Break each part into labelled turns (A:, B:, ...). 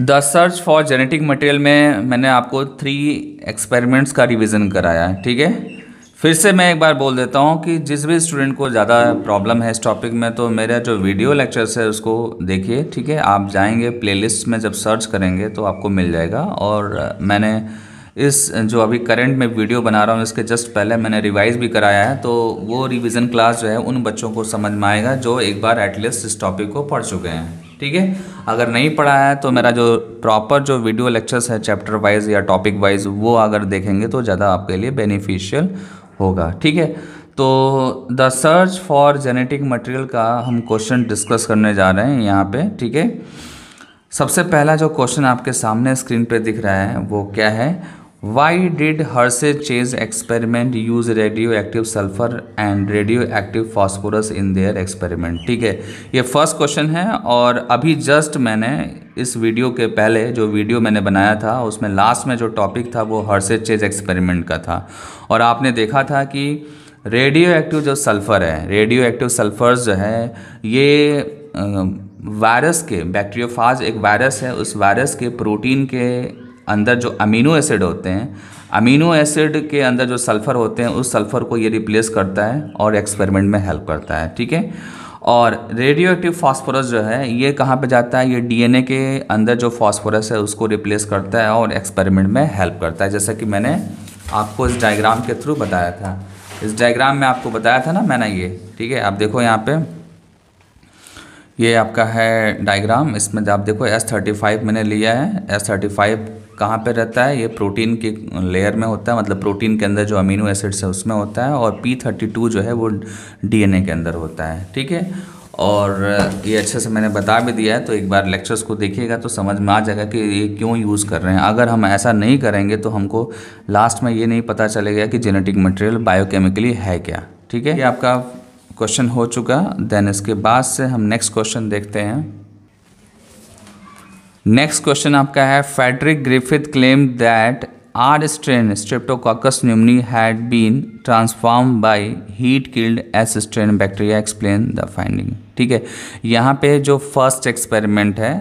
A: the search for genetic material में मैंने आपको थ्री एक्सपेरिमेंट्स का रिविज़न कराया है ठीक है फिर से मैं एक बार बोल देता हूँ कि जिस भी स्टूडेंट को ज़्यादा प्रॉब्लम है इस टॉपिक में तो मेरा जो वीडियो लेक्चर्स है उसको देखिए ठीक है आप जाएंगे प्लेलिस्ट में जब सर्च करेंगे तो आपको मिल जाएगा और मैंने इस जो अभी करंट में वीडियो बना रहा हूँ इसके जस्ट पहले मैंने रिवाइज़ भी कराया है तो वो रिविज़न क्लास जो है उन बच्चों को समझ में आएगा जो एक बार एटलीस्ट इस टॉपिक को पढ़ चुके हैं ठीक है अगर नहीं पढ़ा है तो मेरा जो प्रॉपर जो वीडियो लेक्चर्स है चैप्टर वाइज या टॉपिक वाइज वो अगर देखेंगे तो ज़्यादा आपके लिए बेनिफिशियल होगा ठीक है तो the search for genetic material का हम क्वेश्चन डिस्कस करने जा रहे हैं यहाँ पे ठीक है सबसे पहला जो क्वेश्चन आपके सामने स्क्रीन पे दिख रहा है वो क्या है why did Hershey Chase experiment use radio active sulphur and radio active phosphorus in their experiment ठीक है ये फर्स्ट क्वेश्चन है और अभी जस्ट मैंने इस वीडियो के पहले जो वीडियो मैंने बनाया था उसमें लास्ट में जो टॉपिक था वो चेज एक्सपेरिमेंट का था और आपने देखा था कि रेडियो एक्टिव जो सल्फ़र है रेडियो एक्टिव सल्फ़र्स जो है ये वायरस के बैक्टीरियोफाज एक वायरस है उस वायरस के प्रोटीन के अंदर जो अमीनो एसिड होते हैं अमीनो एसिड के अंदर जो सल्फ़र होते हैं उस सल्फ़र को ये रिप्लेस करता है और एक्सपेरिमेंट में हेल्प करता है ठीक है और रेडियो एक्टिव फॉस्फोरस जो है ये कहाँ पे जाता है ये डीएनए के अंदर जो फॉस्फोरस है उसको रिप्लेस करता है और एक्सपेरिमेंट में हेल्प करता है जैसा कि मैंने आपको इस डायग्राम के थ्रू बताया था इस डायग्राम में आपको बताया था ना मैंने ये ठीक है आप देखो यहाँ पे ये आपका है डायग्राम इसमें आप देखो एस थर्टी फाइव मैंने लिया है एस थर्टी फाइव कहाँ पे रहता है ये प्रोटीन के लेयर में होता है मतलब प्रोटीन के अंदर जो अमीनो एसिड्स है उसमें होता है और पी थर्टी टू जो है वो डीएनए के अंदर होता है ठीक है और ये अच्छे से मैंने बता भी दिया है तो एक बार लेक्चर्स को देखिएगा तो समझ में आ जाएगा कि ये क्यों यूज़ कर रहे हैं अगर हम ऐसा नहीं करेंगे तो हमको लास्ट में ये नहीं पता चलेगा कि जेनेटिक मटेरियल बायोकेमिकली है क्या ठीक है ये आपका क्वेश्चन हो चुका देन इसके बाद से हम नेक्स्ट क्वेश्चन देखते हैं नेक्स्ट क्वेश्चन आपका है Frederick Griffith claim that R strain streptococcus pneumoniae had been transform by heat killed S strain bacteria explain the finding ठीक है यहाँ पे जो फर्स्ट एक्सपेरिमेंट है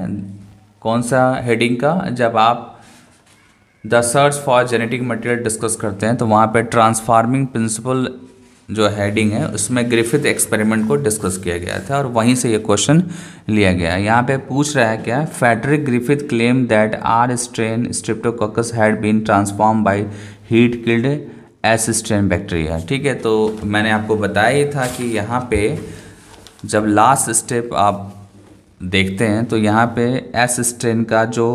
A: कौन सा हेडिंग का जब आप the search for genetic material discuss करते हैं तो वहाँ पे ट्रांसफार्मिंग प्रिंसिपल जो हैडिंग है उसमें ग्रिफिथ एक्सपेरिमेंट को डिस्कस किया गया था और वहीं से ये क्वेश्चन लिया गया है यहाँ पे पूछ रहा है क्या Frederick Griffith claim that R strain streptococcus had been transform by heat killed S strain bacteria ठीक है तो मैंने आपको बताया ही था कि यहाँ पे जब लास्ट स्टेप आप देखते हैं तो यहाँ पे एस स्ट्रेन का जो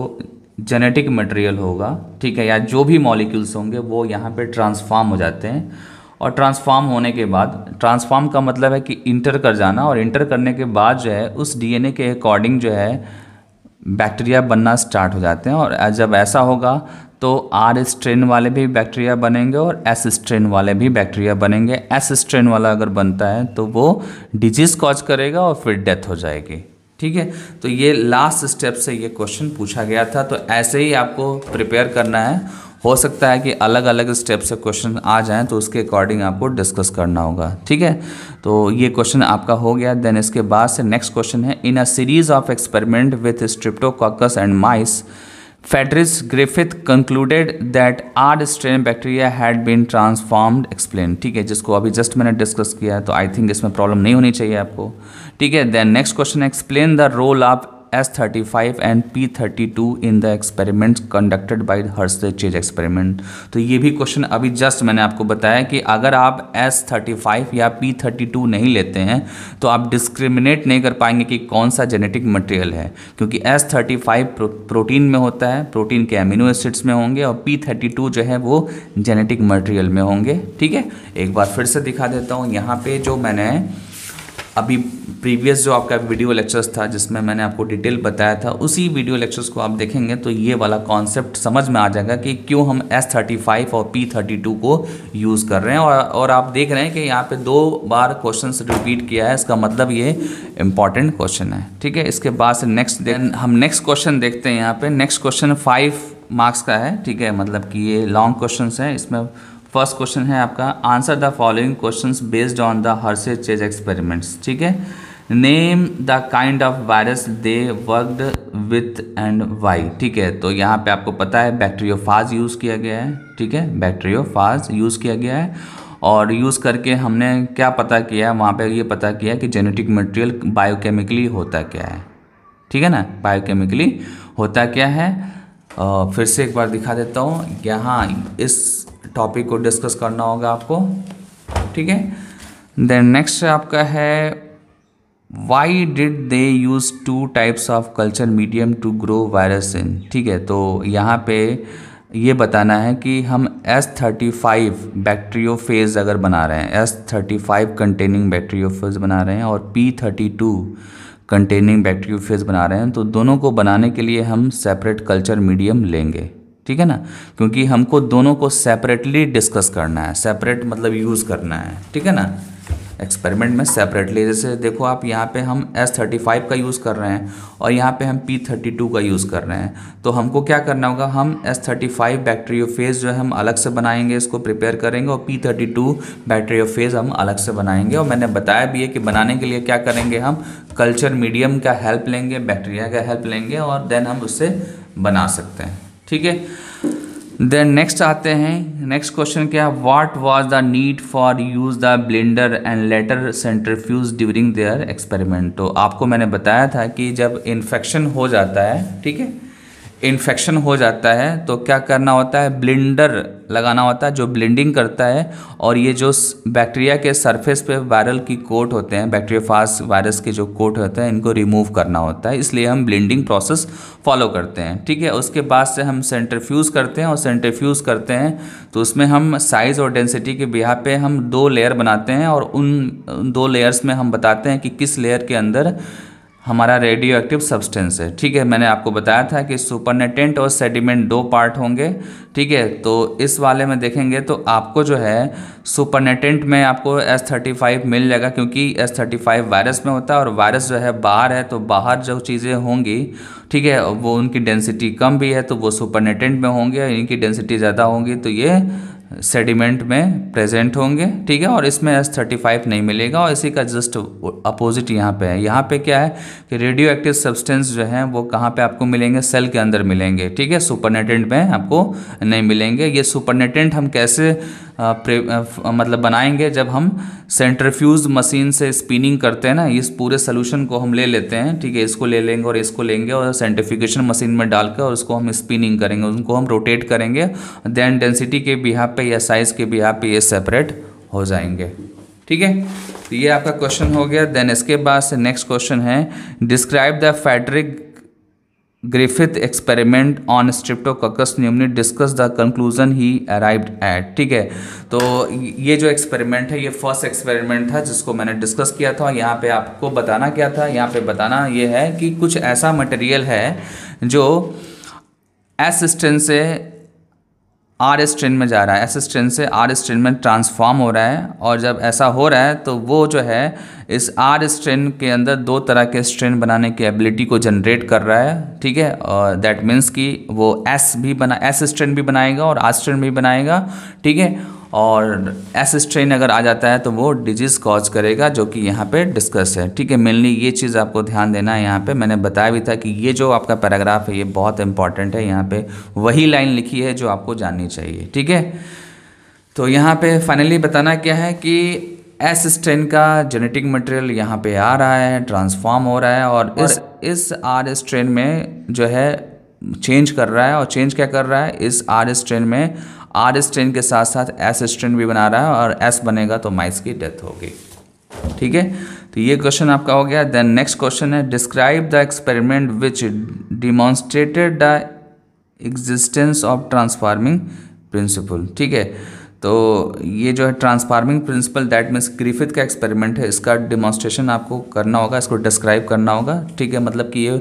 A: जेनेटिक मटेरियल होगा ठीक है या जो भी मॉलिक्यूल्स होंगे वो यहाँ पे ट्रांसफॉर्म हो जाते हैं और ट्रांसफॉर्म होने के बाद ट्रांसफॉर्म का मतलब है कि इंटर कर जाना और इंटर करने के बाद जो है उस डीएनए के अकॉर्डिंग जो है बैक्टीरिया बनना स्टार्ट हो जाते हैं और जब ऐसा होगा तो आर स्ट्रेन वाले भी बैक्टीरिया बनेंगे और एस स्ट्रेन वाले भी बैक्टीरिया बनेंगे एस स्ट्रेन वाला अगर बनता है तो वो डिजीज़ कॉज करेगा और फिर डेथ हो जाएगी ठीक है तो ये लास्ट स्टेप से ये क्वेश्चन पूछा गया था तो ऐसे ही आपको प्रिपेयर करना है हो सकता है कि अलग अलग स्टेप से क्वेश्चन आ जाएं तो उसके अकॉर्डिंग आपको डिस्कस करना होगा ठीक है तो ये क्वेश्चन आपका हो गया देन इसके बाद से नेक्स्ट क्वेश्चन है in a series of experiment with streptococcus and mice Frederick Griffith concluded that R strain bacteria had been transformed explain ठीक है जिसको अभी जस्ट मैंने डिस्कस किया तो आई थिंक इसमें प्रॉब्लम नहीं होनी चाहिए आपको ठीक है then next question explain the role of S thirty five S35 and P32 in the experiments conducted by Hershey Chase experiment तो ये भी क्वेश्चन अभी जस्ट मैंने आपको बताया कि अगर आप एस थर्टी फाइव या पी थर्टी टू नहीं लेते हैं तो आप डिस्क्रिमिनेट नहीं कर पाएंगे कि कौन सा जेनेटिक मटेरियल है क्योंकि एस थर्टी फाइव प्रोटीन में होता है प्रोटीन के एमिनो एसिड्स में होंगे और पी थर्टी टू जो है वो जेनेटिक मटेरियल में होंगे ठीक है एक बार फिर से दिखा देता हूँ यहाँ पे जो मैंने अभी प्रीवियस जो आपका वीडियो लेक्चर्स था जिसमें मैंने आपको डिटेल बताया था उसी वीडियो लेक्चर्स को आप देखेंगे तो ये वाला कॉन्सेप्ट समझ में आ जाएगा कि क्यों हम एस थर्टी फाइव और पी थर्टी टू को यूज़ कर रहे हैं और और आप देख रहे हैं कि यहाँ पे दो बार क्वेश्चन रिपीट किया है इसका मतलब ये इंपॉर्टेंट क्वेश्चन है ठीक है इसके बाद से नेक्स्ट देन हम नेक्स्ट क्वेश्चन देखते हैं यहाँ पर नेक्स्ट क्वेश्चन फाइव मार्क्स का है ठीक है मतलब कि ये लॉन्ग क्वेश्चन है इसमें फर्स्ट क्वेश्चन है आपका answer the following question based on the Hershey Chase experiments ठीक है name the kind of virus they worked with and why ठीक है तो यहाँ पे आपको पता है बैक्टीरियोफाज यूज़ किया गया है ठीक है बैक्टीरियोफाज यूज़ किया गया है और यूज़ करके हमने क्या पता किया वहाँ पे ये पता किया कि जेनेटिक मटेरियल बायोकेमिकली होता क्या है ठीक है ना बायोकेमिकली होता क्या है आ, फिर से एक बार दिखा देता हूँ यहाँ इस टॉपिक को डिस्कस करना होगा आपको ठीक है देन नेक्स्ट आपका है why did they use two types of culture medium to grow virus in ठीक है तो यहाँ पे ये बताना है कि हम एस थर्टी फाइव फेज अगर बना रहे हैं S thirty five containing phage बना रहे हैं और P thirty two containing phage बना रहे हैं तो दोनों को बनाने के लिए हम सेपरेट कल्चर मीडियम लेंगे ठीक है ना क्योंकि हमको दोनों को सेपरेटली डिस्कस करना है सेपरेट मतलब यूज़ करना है ठीक है ना एक्सपेरिमेंट में सेपरेटली जैसे देखो आप यहाँ पे हम S35 का यूज़ कर रहे हैं और यहाँ पे हम P32 का यूज़ कर रहे हैं तो हमको क्या करना होगा हम S35 बैक्टीरियोफेज जो है हम अलग से बनाएंगे इसको प्रिपेयर करेंगे और P32 बैक्टीरियोफेज हम अलग से बनाएंगे और मैंने बताया भी है कि बनाने के लिए क्या करेंगे हम कल्चर मीडियम का हेल्प लेंगे बैक्टीरिया का हेल्प लेंगे और देन हम उससे बना सकते हैं ठीक है देन नेक्स्ट आते हैं नेक्स्ट क्वेश्चन क्या है what was the need for use the blender and later centrifuge during their experiment तो आपको मैंने बताया था कि जब इन्फेक्शन हो जाता है ठीक है इन्फेक्शन हो जाता है तो क्या करना होता है ब्लिंडर लगाना होता है जो ब्लिंडिंग करता है और ये जो बैक्टीरिया के सरफेस पे वायरल की कोट होते हैं बैक्टीरियाफास वायरस के जो कोट होते हैं इनको रिमूव करना होता है इसलिए हम ब्लिंडिंग प्रोसेस फॉलो करते हैं ठीक है उसके बाद से हम सेंटरफ्यूज़ करते हैं और सेंटरफ्यूज़ करते हैं तो उसमें हम साइज़ और डेंसिटी के बिहा पे हम दो लेयर बनाते हैं और उन दो लेयर्स में हम बताते हैं कि किस लेयर के अंदर हमारा रेडियो एक्टिव सब्सटेंस है ठीक है मैंने आपको बताया था कि सुपरनेटेंट और सेडिमेंट दो पार्ट होंगे ठीक है तो इस वाले में देखेंगे तो आपको जो है सुपरनेटेंट में आपको एस थर्टी फाइव मिल जाएगा क्योंकि एस थर्टी फाइव वायरस में होता है और वायरस जो है बाहर है तो बाहर जो चीज़ें होंगी ठीक है वो उनकी डेंसिटी कम भी है तो वो सुपरनेटेंट में होंगे इनकी डेंसिटी ज़्यादा होंगी तो ये सेडिमेंट में प्रेजेंट होंगे ठीक है और इसमें एस थर्टी फाइव नहीं मिलेगा और इसी का जस्ट अपोजिट यहाँ पे है यहाँ पे क्या है कि रेडियो एक्टिव सब्सटेंस जो है वो कहाँ पे आपको मिलेंगे सेल के अंदर मिलेंगे ठीक है सुपरनेटेंट में आपको नहीं मिलेंगे ये सुपरनेटेंट हम कैसे मतलब बनाएंगे जब हम सेंट्रफ्यूज मशीन से स्पिनिंग करते हैं ना इस पूरे सोल्यूशन को हम ले लेते हैं ठीक है इसको ले लेंगे और इसको लेंगे और सेंट्रिफिकेशन मशीन में डालकर और उसको हम स्पिनिंग करेंगे उनको हम रोटेट करेंगे देन डेंसिटी के बिहाब पे या साइज़ के बिहाब पे ये सेपरेट हो जाएंगे ठीक है तो ये आपका क्वेश्चन हो गया देन इसके बाद से नेक्स्ट क्वेश्चन है describe the Frederick Griffith experiment on streptococcus pneumoniae discuss the conclusion he arrived at ठीक है तो ये जो एक्सपेरिमेंट है ये फर्स्ट एक्सपेरिमेंट था जिसको मैंने डिस्कस किया था और यहाँ पे आपको बताना क्या था यहाँ पे बताना ये है कि कुछ ऐसा मटेरियल है जो एसिस्टेंस से आर एस ट्रेन में जा रहा है एस एस ट्रेन से आर एस ट्रेन में ट्रांसफॉर्म हो रहा है और जब ऐसा हो रहा है तो वो जो है इस आर एस ट्रेन के अंदर दो तरह के स्ट्रेन बनाने की एबिलिटी को जनरेट कर रहा है ठीक है और दैट मीन्स कि वो एस भी बना एस स्ट्रेन भी बनाएगा और आर स्ट्रेन भी बनाएगा ठीक है और एस स्ट्रेन अगर आ जाता है तो वो डिजीज़ कॉज करेगा जो कि यहाँ पे डिस्कस है ठीक है मेनली ये चीज़ आपको ध्यान देना है यहाँ पे मैंने बताया भी था कि ये जो आपका पैराग्राफ है ये बहुत इंपॉर्टेंट है यहाँ पे वही लाइन लिखी है जो आपको जाननी चाहिए ठीक है तो यहाँ पे फाइनली बताना क्या है कि एस स्ट्रेन का जेनेटिक मटेरियल यहाँ पे आ रहा है ट्रांसफॉर्म हो रहा है और, और इस इस आर स्ट्रेन में जो है चेंज कर रहा है और चेंज क्या कर रहा है इस आर एस ट्रेन में आर एस ट्रेन के साथ साथ एस स्ट्रेन भी बना रहा है और एस बनेगा तो माइस की डेथ होगी ठीक है तो ये क्वेश्चन आपका हो गया देन नेक्स्ट क्वेश्चन है describe the experiment which demonstrated the existence of transforming principle ठीक है तो ये जो है transforming principle that means Griffith का एक्सपेरिमेंट है इसका डिमॉन्स्ट्रेशन आपको करना होगा इसको डिस्क्राइब करना होगा ठीक है मतलब कि ये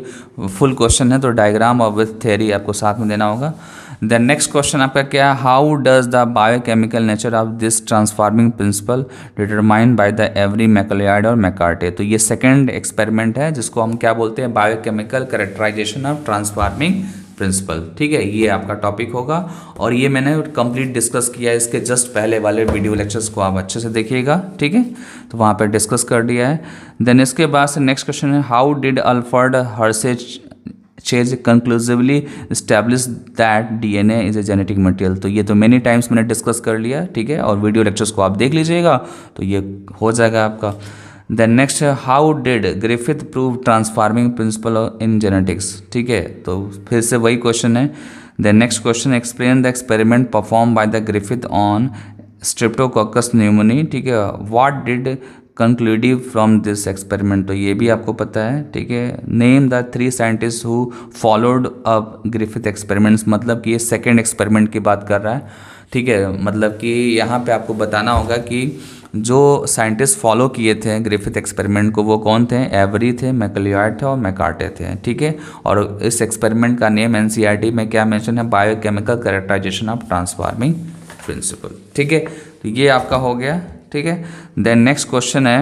A: फुल क्वेश्चन है तो डायग्राम और विथ थेरी आपको साथ में देना होगा देन नेक्स्ट क्वेश्चन आपका क्या है how does the biochemical nature of this transforming principle determined by the Avery MacLeod और मैकार्टे तो ये सेकेंड एक्सपेरिमेंट है जिसको हम क्या बोलते हैं biochemical characterization of transforming principle ठीक है ये आपका टॉपिक होगा और ये मैंने कंप्लीट डिस्कस किया है इसके जस्ट पहले वाले वीडियो लेक्चर्स को आप अच्छे से देखिएगा ठीक है तो वहाँ पर डिस्कस कर दिया है देन इसके बाद से नेक्स्ट क्वेश्चन है how did Alfred Hershey Chase conclusively establish that D N A is a genetic material तो ये तो मैनी टाइम्स मैंने डिस्कस कर लिया ठीक है और वीडियो लेक्चर्स को आप देख लीजिएगा तो ये हो जाएगा आपका देन नेक्स्ट है how did Griffith prove transforming principle in genetics ठीक है तो फिर से वही क्वेश्चन है then next question explain the experiment perform by the Griffith on streptococcus pneumoniae ठीक है what did conclusive from this experiment तो ये भी आपको पता है ठीक है name the three scientist who followed up Griffith experiments मतलब कि ये सेकेंड एक्सपेरिमेंट की बात कर रहा है ठीक है मतलब कि यहाँ पे आपको बताना होगा कि जो साइंटिस्ट फॉलो किए थे ग्रिफिथ एक्सपेरिमेंट को वो कौन थे एवरी थे मैकलियाड थे और मैकार्टे थे ठीक है और इस एक्सपेरिमेंट का नेम एन में क्या मैंशन है biochemical characterization of transforming principle ठीक है तो ये आपका हो गया ठीक है देन नेक्स्ट क्वेश्चन है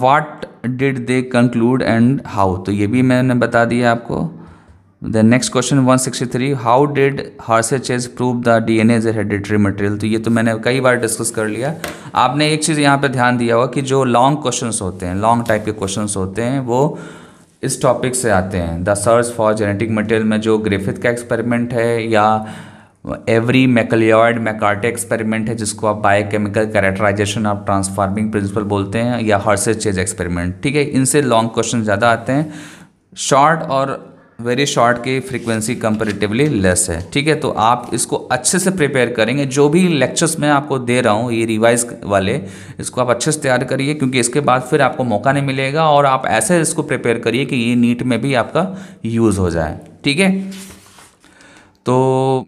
A: what did they conclude and how तो ये भी मैंने बता दिया आपको the next question 163 how did Hershey Chase prove the D N as hereditary material तो ये तो मैंने कई बार डिस्कस कर लिया आपने एक चीज़ यहाँ पे ध्यान दिया हुआ कि जो लॉन्ग क्वेश्चंस होते हैं लॉन्ग टाइप के क्वेश्चंस होते हैं वो इस टॉपिक से आते हैं the search for genetic material में जो ग्रेफिथ का एक्सपेरिमेंट है या एवरी मैकलियॉर्ड मैकार्टे एक्सपेरिमेंट है जिसको आप biochemical characterization of transforming principle बोलते हैं या हर्सेज चेज एक्सपेरिमेंट ठीक है इनसे लॉन्ग क्वेश्चन ज़्यादा आते हैं शॉर्ट और वेरी शॉर्ट की फ्रीक्वेंसी कंपेरेटिवली लेस है ठीक है तो आप इसको अच्छे से प्रिपेयर करेंगे जो भी लेक्चर्स मैं आपको दे रहा हूँ ये रिवाइज वाले इसको आप अच्छे से तैयार करिए क्योंकि इसके बाद फिर आपको मौका नहीं मिलेगा और आप ऐसे इसको प्रिपेयर करिए कि ये नीट में भी आपका यूज़ हो जाए ठीक है तो